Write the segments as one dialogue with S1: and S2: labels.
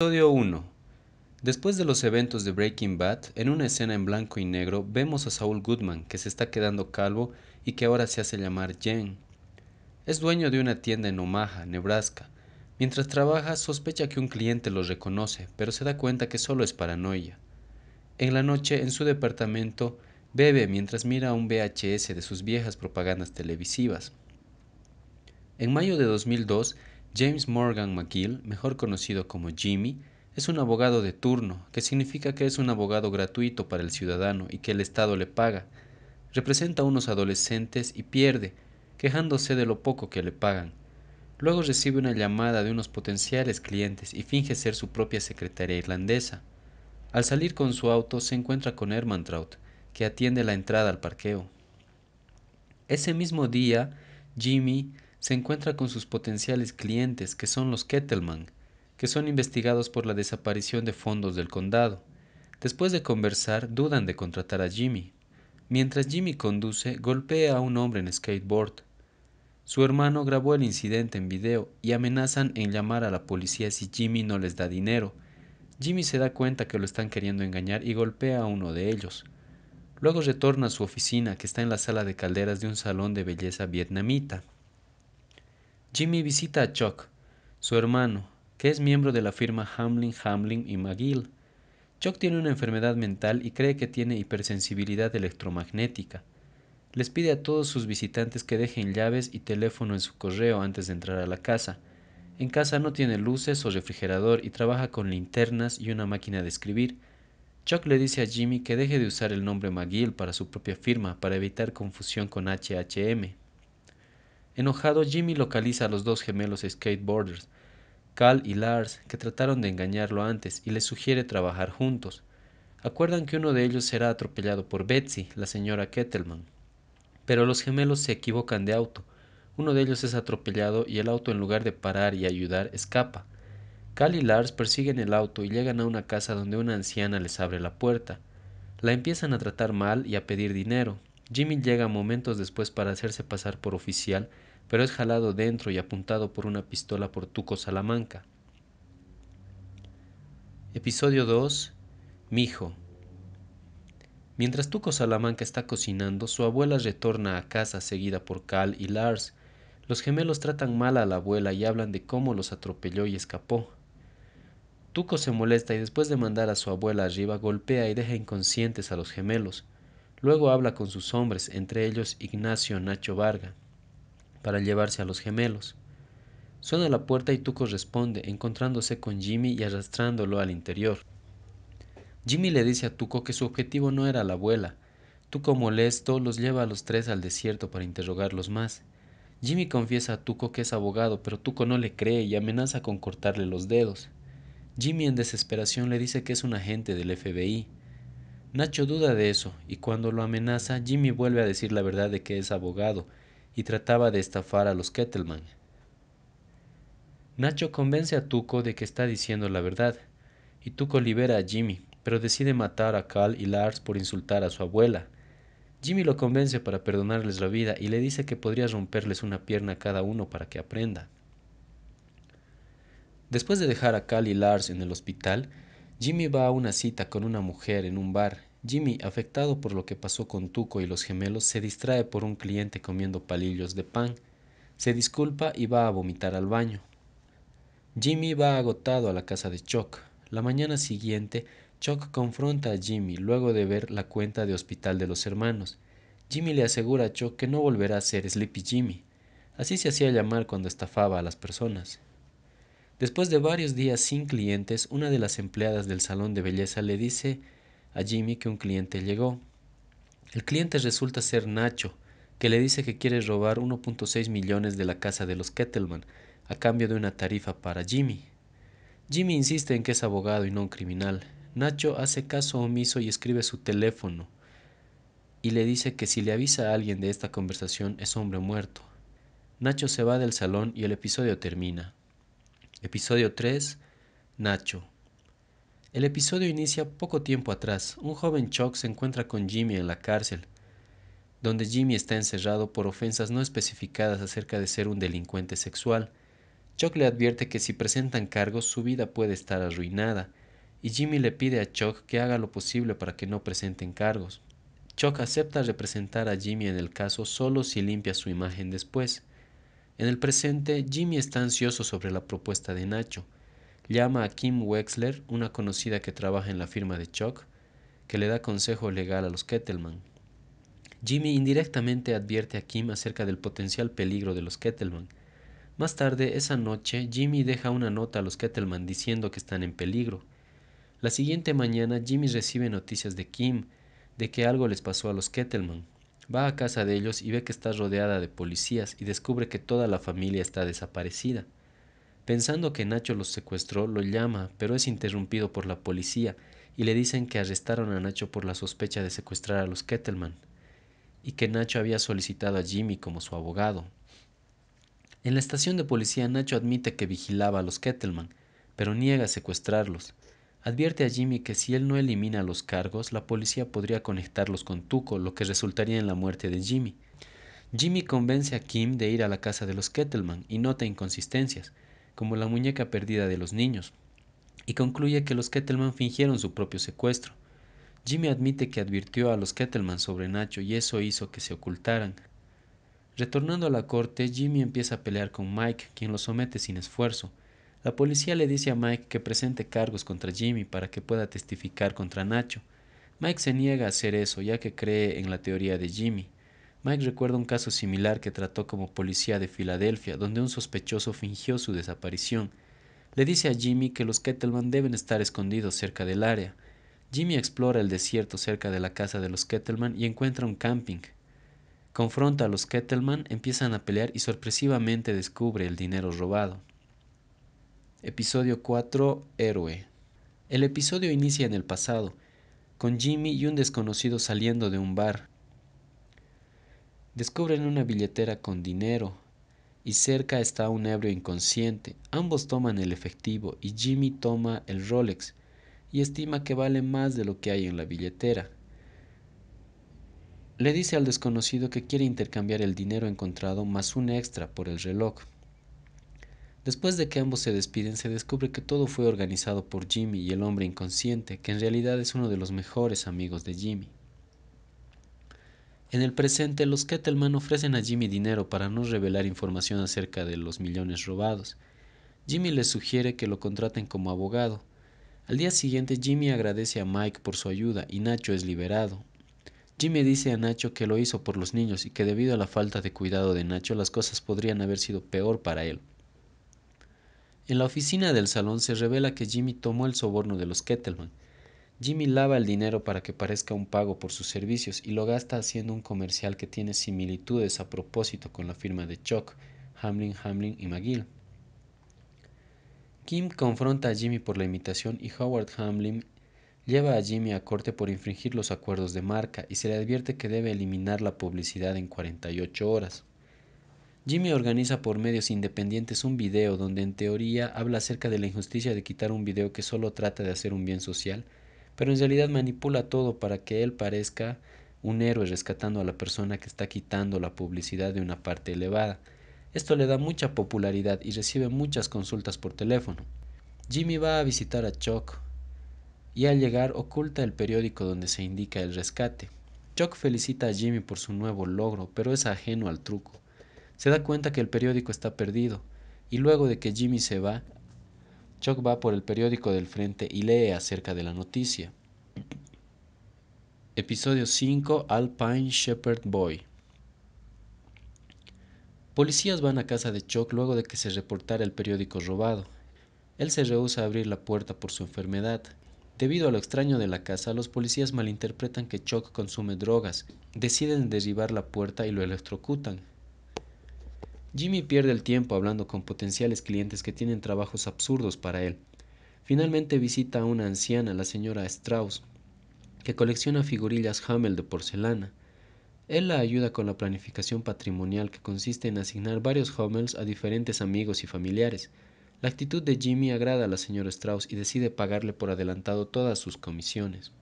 S1: Episodio 1. Después de los eventos de Breaking Bad, en una escena en blanco y negro vemos a Saul Goodman que se está quedando calvo y que ahora se hace llamar Jen. Es dueño de una tienda en Omaha, Nebraska. Mientras trabaja, sospecha que un cliente lo reconoce, pero se da cuenta que solo es paranoia. En la noche, en su departamento, bebe mientras mira un VHS de sus viejas propagandas televisivas. En mayo de 2002, James Morgan McGill, mejor conocido como Jimmy, es un abogado de turno, que significa que es un abogado gratuito para el ciudadano y que el Estado le paga. Representa a unos adolescentes y pierde, quejándose de lo poco que le pagan. Luego recibe una llamada de unos potenciales clientes y finge ser su propia secretaria irlandesa. Al salir con su auto se encuentra con Traut, que atiende la entrada al parqueo. Ese mismo día, Jimmy se encuentra con sus potenciales clientes, que son los Kettleman, que son investigados por la desaparición de fondos del condado. Después de conversar, dudan de contratar a Jimmy. Mientras Jimmy conduce, golpea a un hombre en skateboard. Su hermano grabó el incidente en video y amenazan en llamar a la policía si Jimmy no les da dinero. Jimmy se da cuenta que lo están queriendo engañar y golpea a uno de ellos. Luego retorna a su oficina que está en la sala de calderas de un salón de belleza vietnamita. Jimmy visita a Chuck, su hermano, que es miembro de la firma Hamlin, Hamlin y McGill. Chuck tiene una enfermedad mental y cree que tiene hipersensibilidad electromagnética. Les pide a todos sus visitantes que dejen llaves y teléfono en su correo antes de entrar a la casa. En casa no tiene luces o refrigerador y trabaja con linternas y una máquina de escribir. Chuck le dice a Jimmy que deje de usar el nombre McGill para su propia firma para evitar confusión con HHM. Enojado, Jimmy localiza a los dos gemelos skateboarders, Cal y Lars, que trataron de engañarlo antes y les sugiere trabajar juntos. Acuerdan que uno de ellos será atropellado por Betsy, la señora Kettleman. Pero los gemelos se equivocan de auto. Uno de ellos es atropellado y el auto en lugar de parar y ayudar escapa. Cal y Lars persiguen el auto y llegan a una casa donde una anciana les abre la puerta. La empiezan a tratar mal y a pedir dinero. Jimmy llega momentos después para hacerse pasar por oficial pero es jalado dentro y apuntado por una pistola por Tuco Salamanca. Episodio 2. Mijo. Mientras Tuco Salamanca está cocinando, su abuela retorna a casa seguida por Cal y Lars. Los gemelos tratan mal a la abuela y hablan de cómo los atropelló y escapó. Tuco se molesta y después de mandar a su abuela arriba golpea y deja inconscientes a los gemelos. Luego habla con sus hombres, entre ellos Ignacio Nacho Varga, para llevarse a los gemelos. Suena la puerta y Tuco responde, encontrándose con Jimmy y arrastrándolo al interior. Jimmy le dice a Tuco que su objetivo no era la abuela. Tuco molesto los lleva a los tres al desierto para interrogarlos más. Jimmy confiesa a Tuco que es abogado, pero Tuco no le cree y amenaza con cortarle los dedos. Jimmy en desesperación le dice que es un agente del FBI. Nacho duda de eso y cuando lo amenaza, Jimmy vuelve a decir la verdad de que es abogado y trataba de estafar a los Kettleman. Nacho convence a Tuco de que está diciendo la verdad, y Tuco libera a Jimmy, pero decide matar a Cal y Lars por insultar a su abuela. Jimmy lo convence para perdonarles la vida y le dice que podría romperles una pierna a cada uno para que aprenda. Después de dejar a Cal y Lars en el hospital, Jimmy va a una cita con una mujer en un bar Jimmy, afectado por lo que pasó con Tuco y los gemelos, se distrae por un cliente comiendo palillos de pan, se disculpa y va a vomitar al baño. Jimmy va agotado a la casa de Chuck. La mañana siguiente, Chuck confronta a Jimmy luego de ver la cuenta de hospital de los hermanos. Jimmy le asegura a Chuck que no volverá a ser Sleepy Jimmy. Así se hacía llamar cuando estafaba a las personas. Después de varios días sin clientes, una de las empleadas del salón de belleza le dice a Jimmy que un cliente llegó. El cliente resulta ser Nacho, que le dice que quiere robar 1.6 millones de la casa de los Kettleman a cambio de una tarifa para Jimmy. Jimmy insiste en que es abogado y no un criminal. Nacho hace caso omiso y escribe su teléfono y le dice que si le avisa a alguien de esta conversación es hombre muerto. Nacho se va del salón y el episodio termina. Episodio 3. Nacho. El episodio inicia poco tiempo atrás. Un joven Chuck se encuentra con Jimmy en la cárcel, donde Jimmy está encerrado por ofensas no especificadas acerca de ser un delincuente sexual. Chuck le advierte que si presentan cargos su vida puede estar arruinada, y Jimmy le pide a Chuck que haga lo posible para que no presenten cargos. Chuck acepta representar a Jimmy en el caso solo si limpia su imagen después. En el presente, Jimmy está ansioso sobre la propuesta de Nacho, llama a Kim Wexler, una conocida que trabaja en la firma de Chuck, que le da consejo legal a los Kettleman. Jimmy indirectamente advierte a Kim acerca del potencial peligro de los Kettleman. Más tarde, esa noche, Jimmy deja una nota a los Kettleman diciendo que están en peligro. La siguiente mañana, Jimmy recibe noticias de Kim, de que algo les pasó a los Kettleman. Va a casa de ellos y ve que está rodeada de policías y descubre que toda la familia está desaparecida. Pensando que Nacho los secuestró, lo llama, pero es interrumpido por la policía y le dicen que arrestaron a Nacho por la sospecha de secuestrar a los Kettleman y que Nacho había solicitado a Jimmy como su abogado. En la estación de policía, Nacho admite que vigilaba a los Kettleman, pero niega secuestrarlos. Advierte a Jimmy que si él no elimina los cargos, la policía podría conectarlos con Tuco, lo que resultaría en la muerte de Jimmy. Jimmy convence a Kim de ir a la casa de los Kettleman y nota inconsistencias como la muñeca perdida de los niños, y concluye que los Kettleman fingieron su propio secuestro. Jimmy admite que advirtió a los Kettleman sobre Nacho y eso hizo que se ocultaran. Retornando a la corte, Jimmy empieza a pelear con Mike, quien lo somete sin esfuerzo. La policía le dice a Mike que presente cargos contra Jimmy para que pueda testificar contra Nacho. Mike se niega a hacer eso ya que cree en la teoría de Jimmy. Mike recuerda un caso similar que trató como policía de Filadelfia, donde un sospechoso fingió su desaparición. Le dice a Jimmy que los Kettleman deben estar escondidos cerca del área. Jimmy explora el desierto cerca de la casa de los Kettleman y encuentra un camping. Confronta a los Kettleman, empiezan a pelear y sorpresivamente descubre el dinero robado. Episodio 4 Héroe. El episodio inicia en el pasado, con Jimmy y un desconocido saliendo de un bar. Descubren una billetera con dinero y cerca está un ebrio inconsciente. Ambos toman el efectivo y Jimmy toma el Rolex y estima que vale más de lo que hay en la billetera. Le dice al desconocido que quiere intercambiar el dinero encontrado más un extra por el reloj. Después de que ambos se despiden, se descubre que todo fue organizado por Jimmy y el hombre inconsciente, que en realidad es uno de los mejores amigos de Jimmy. En el presente, los Kettleman ofrecen a Jimmy dinero para no revelar información acerca de los millones robados. Jimmy les sugiere que lo contraten como abogado. Al día siguiente, Jimmy agradece a Mike por su ayuda y Nacho es liberado. Jimmy dice a Nacho que lo hizo por los niños y que debido a la falta de cuidado de Nacho las cosas podrían haber sido peor para él. En la oficina del salón se revela que Jimmy tomó el soborno de los Kettleman. Jimmy lava el dinero para que parezca un pago por sus servicios y lo gasta haciendo un comercial que tiene similitudes a propósito con la firma de Chuck, Hamlin, Hamlin y McGill. Kim confronta a Jimmy por la imitación y Howard Hamlin lleva a Jimmy a corte por infringir los acuerdos de marca y se le advierte que debe eliminar la publicidad en 48 horas. Jimmy organiza por medios independientes un video donde en teoría habla acerca de la injusticia de quitar un video que solo trata de hacer un bien social pero en realidad manipula todo para que él parezca un héroe rescatando a la persona que está quitando la publicidad de una parte elevada. Esto le da mucha popularidad y recibe muchas consultas por teléfono. Jimmy va a visitar a Chuck y al llegar oculta el periódico donde se indica el rescate. Chuck felicita a Jimmy por su nuevo logro, pero es ajeno al truco. Se da cuenta que el periódico está perdido y luego de que Jimmy se va, Chuck va por el periódico del frente y lee acerca de la noticia. Episodio 5 Alpine Shepherd Boy. Policías van a casa de Chuck luego de que se reportara el periódico robado. Él se rehúsa a abrir la puerta por su enfermedad. Debido a lo extraño de la casa, los policías malinterpretan que Chuck consume drogas, deciden derribar la puerta y lo electrocutan. Jimmy pierde el tiempo hablando con potenciales clientes que tienen trabajos absurdos para él. Finalmente visita a una anciana, la señora Strauss, que colecciona figurillas Hamel de porcelana. Él la ayuda con la planificación patrimonial que consiste en asignar varios Hamels a diferentes amigos y familiares. La actitud de Jimmy agrada a la señora Strauss y decide pagarle por adelantado todas sus comisiones.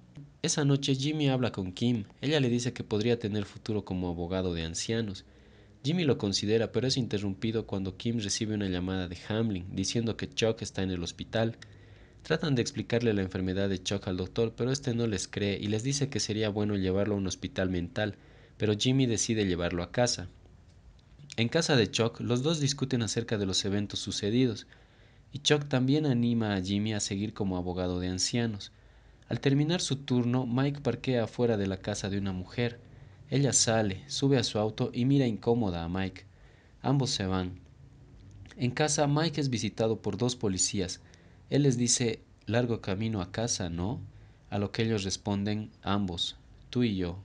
S1: Esa noche Jimmy habla con Kim. Ella le dice que podría tener futuro como abogado de ancianos. Jimmy lo considera pero es interrumpido cuando Kim recibe una llamada de Hamlin diciendo que Chuck está en el hospital. Tratan de explicarle la enfermedad de Chuck al doctor, pero este no les cree y les dice que sería bueno llevarlo a un hospital mental, pero Jimmy decide llevarlo a casa. En casa de Chuck, los dos discuten acerca de los eventos sucedidos, y Chuck también anima a Jimmy a seguir como abogado de ancianos. Al terminar su turno, Mike parquea afuera de la casa de una mujer. Ella sale, sube a su auto y mira incómoda a Mike. Ambos se van. En casa, Mike es visitado por dos policías, él les dice, largo camino a casa, ¿no? A lo que ellos responden, ambos, tú y yo.